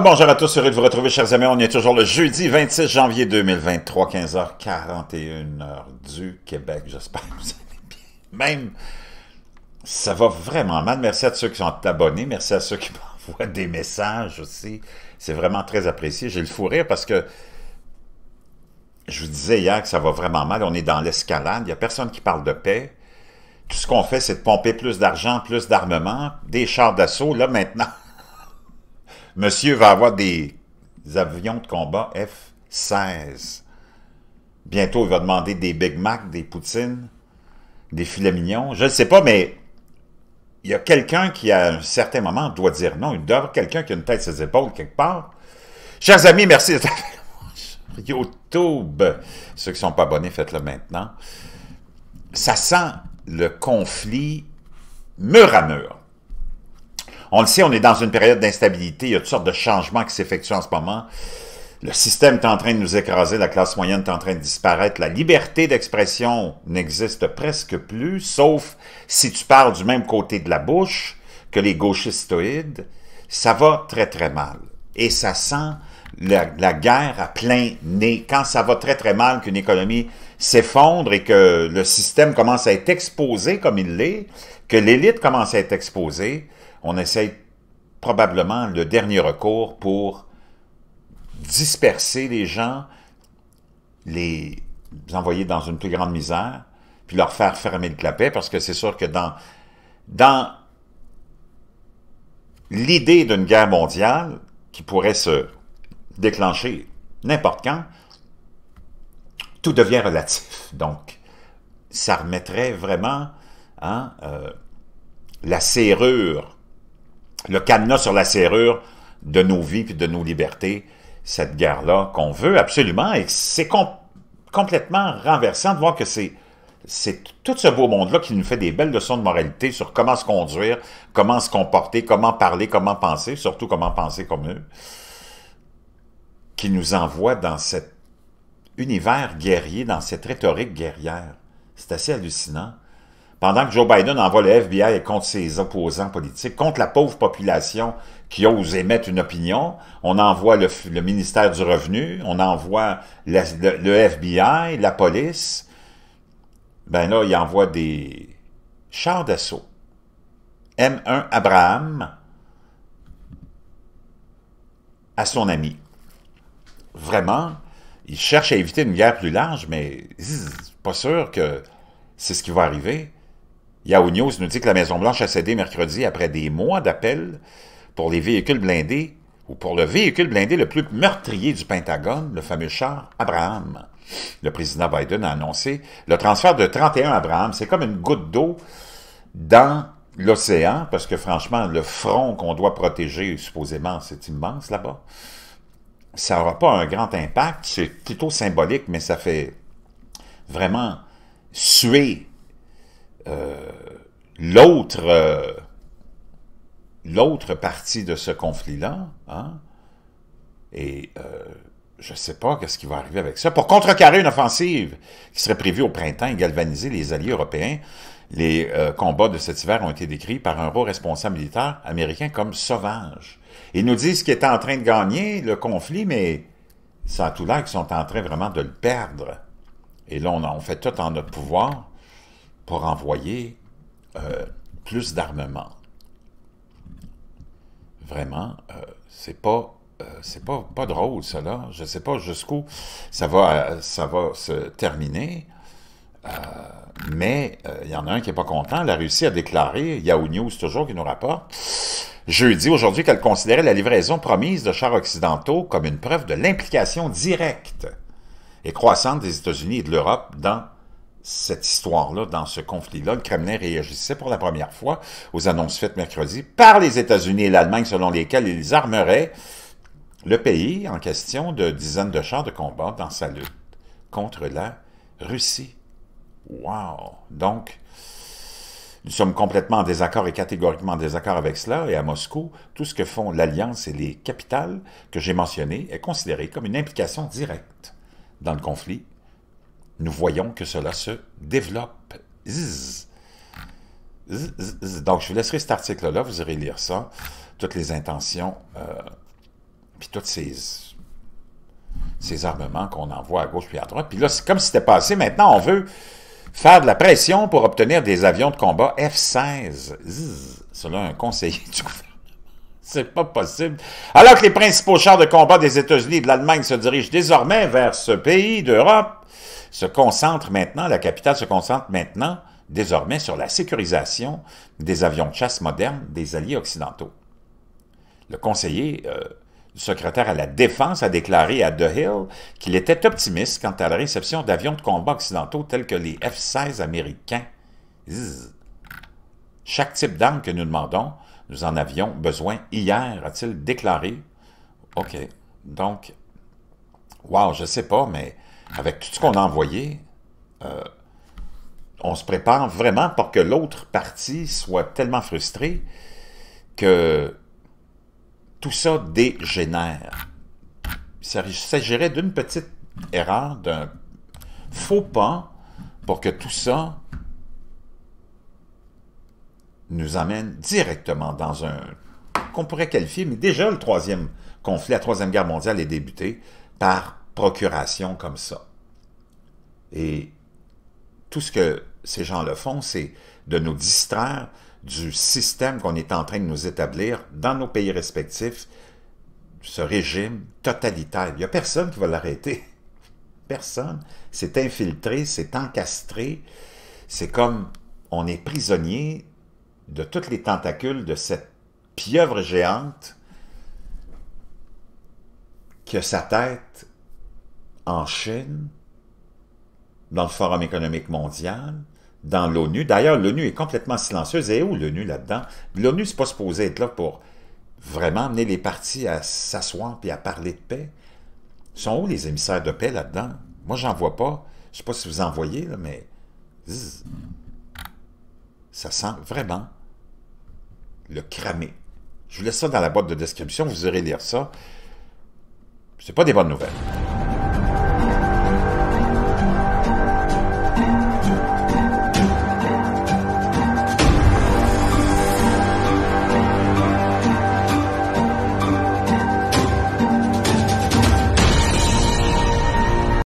bonjour à tous, heureux de vous retrouver, chers amis. On est toujours le jeudi 26 janvier 2023, 15h41 du Québec. J'espère que vous allez bien. Même, ça va vraiment mal. Merci à ceux qui sont abonnés. Merci à ceux qui m'envoient des messages aussi. C'est vraiment très apprécié. J'ai le fou rire parce que je vous disais hier que ça va vraiment mal. On est dans l'escalade. Il n'y a personne qui parle de paix tout ce qu'on fait, c'est de pomper plus d'argent, plus d'armement, des chars d'assaut. Là, maintenant, Monsieur va avoir des avions de combat F-16. Bientôt, il va demander des Big Mac, des poutines, des filets mignons. Je ne sais pas, mais il y a quelqu'un qui, à un certain moment, doit dire non. Il doit avoir quelqu'un qui a une tête sur ses épaules quelque part. Chers amis, merci d'être avec YouTube. Ceux qui ne sont pas abonnés, faites-le maintenant. Ça sent le conflit mur à mur. On le sait, on est dans une période d'instabilité. Il y a toutes sortes de changements qui s'effectuent en ce moment. Le système est en train de nous écraser, la classe moyenne est en train de disparaître, la liberté d'expression n'existe presque plus, sauf si tu parles du même côté de la bouche que les gauchistoïdes, ça va très très mal. Et ça sent la, guerre à plein nez. Quand ça va très très mal, qu'une économie s'effondre et que le système commence à être exposé comme il l'est, que l'élite commence à être exposée, on essaye probablement le dernier recours pour disperser les gens, les envoyer dans une plus grande misère, puis leur faire fermer le clapet, parce que c'est sûr que dans, dans l'idée d'une guerre mondiale qui pourrait se déclencher n'importe quand, tout devient relatif. Donc, ça remettrait vraiment hein, euh, la serrure le cadenas sur la serrure de nos vies et de nos libertés, cette guerre-là qu'on veut absolument, et c'est complètement renversant de voir que c'est c'est tout ce beau monde-là qui nous fait des belles leçons de moralité sur comment se conduire, comment se comporter, comment parler, comment penser, surtout comment penser comme eux, qui nous envoie dans cet univers guerrier, dans cette rhétorique guerrière. C'est assez hallucinant pendant que Joe Biden envoie le FBI contre ses opposants politiques, contre la pauvre population qui ose émettre une opinion, on envoie le, ministère du Revenu, on envoie le, FBI, la police. Ben là, il envoie des chars d'assaut. M1 Abraham à son ami. Vraiment, il cherche à éviter une guerre plus large, mais pas sûr que c'est ce qui va arriver. Yahoo News nous dit que la Maison-Blanche a cédé mercredi après des mois d'appels pour les véhicules blindés ou pour le véhicule blindé le plus meurtrier du Pentagone, le fameux char Abraham. Le président Biden a annoncé le transfert de 31 Abraham, c'est comme une goutte d'eau dans l'océan, parce que franchement, le front qu'on doit protéger, supposément, c'est immense là-bas. Ça n'aura pas un grand impact, c'est plutôt symbolique, mais ça fait vraiment suer euh, l'autre euh, l'autre partie de ce conflit-là, hein, et euh, je sais pas qu'est-ce qui va arriver avec ça, pour contrecarrer une offensive qui serait prévue au printemps et galvaniser les alliés européens, les euh, combats de cet hiver ont été décrits par un haut responsable militaire américain comme sauvage. Ils nous disent qu'ils est en train de gagner le conflit, mais ça a tout l'air qu'ils sont en train vraiment de le perdre. Et là, on fait tout en notre pouvoir pour envoyer euh, plus d'armement. Vraiment, euh, c'est pas euh, c'est pas, pas drôle, cela. Je ne sais pas jusqu'où ça va, ça va se terminer. mais il y en a un qui n'est pas content. La Russie a déclaré, Yahoo News toujours qui nous rapporte, jeudi aujourd'hui qu'elle considérait la livraison promise de chars occidentaux comme une preuve de l'implication directe et croissante des États-Unis et de l'Europe dans cette histoire-là, dans ce conflit-là, le Kremlin réagissait pour la première fois aux annonces faites mercredi par les États-Unis et l'Allemagne selon lesquelles ils armeraient le pays en question de dizaines de chars de combat dans sa lutte contre la Russie. Wow! Donc, nous sommes complètement en désaccord et catégoriquement en désaccord avec cela, et à Moscou, tout ce que font l'Alliance et les capitales que j'ai mentionnées est considéré comme une implication directe dans le conflit nous voyons que cela se développe. Donc, je vous laisserai cet article-là, vous irez lire ça, toutes les intentions, euh, puis toutes ces, armements qu'on envoie à gauche puis à droite. Puis là, c'est comme si c'était passé. Maintenant, on veut faire de la pression pour obtenir des avions de combat F-16. Cela, un conseiller du gouvernement. C'est pas possible. Alors que les principaux chars de combat des États-Unis et de l'Allemagne se dirigent désormais vers ce pays d'Europe, se concentre maintenant, la capitale se concentre maintenant désormais sur la sécurisation des avions de chasse modernes des alliés occidentaux. Le conseiller euh, secrétaire à la Défense a déclaré à The Hill qu'il était optimiste quant à la réception d'avions de combat occidentaux tels que les F-16 américains. Chaque type d'arme que nous demandons, nous en avions besoin hier, a-t-il déclaré. OK. Donc, wow, je sais pas, mais avec tout ce qu'on a envoyé, euh, on se prépare vraiment pour que l'autre partie soit tellement frustrée que tout ça dégénère. Il s'agirait d'une petite erreur, d'un faux pas pour que tout ça nous amène directement dans un qu'on pourrait qualifier, mais déjà le troisième conflit, la troisième guerre mondiale est débutée par procuration comme ça. Et tout ce que ces gens le font, c'est de nous distraire du système qu'on est en train de nous établir dans nos pays respectifs, ce régime totalitaire. Il n'y a personne qui va l'arrêter. Personne. C'est infiltré, c'est encastré. C'est comme on est prisonnier de toutes les tentacules de cette pieuvre géante qui a sa tête en Chine, dans le Forum économique mondial, dans l'ONU. D'ailleurs, l'ONU est complètement silencieuse. Et où l'ONU là-dedans? L'ONU, c'est pas supposé être là pour vraiment amener les partis à s'asseoir et à parler de paix. Sont où les émissaires de paix là-dedans? Moi, j'en vois pas. Je sais pas si vous en voyez, mais... Ça sent vraiment le cramer. Je vous laisse ça dans la boîte de description, vous irez lire ça. C'est pas des bonnes nouvelles.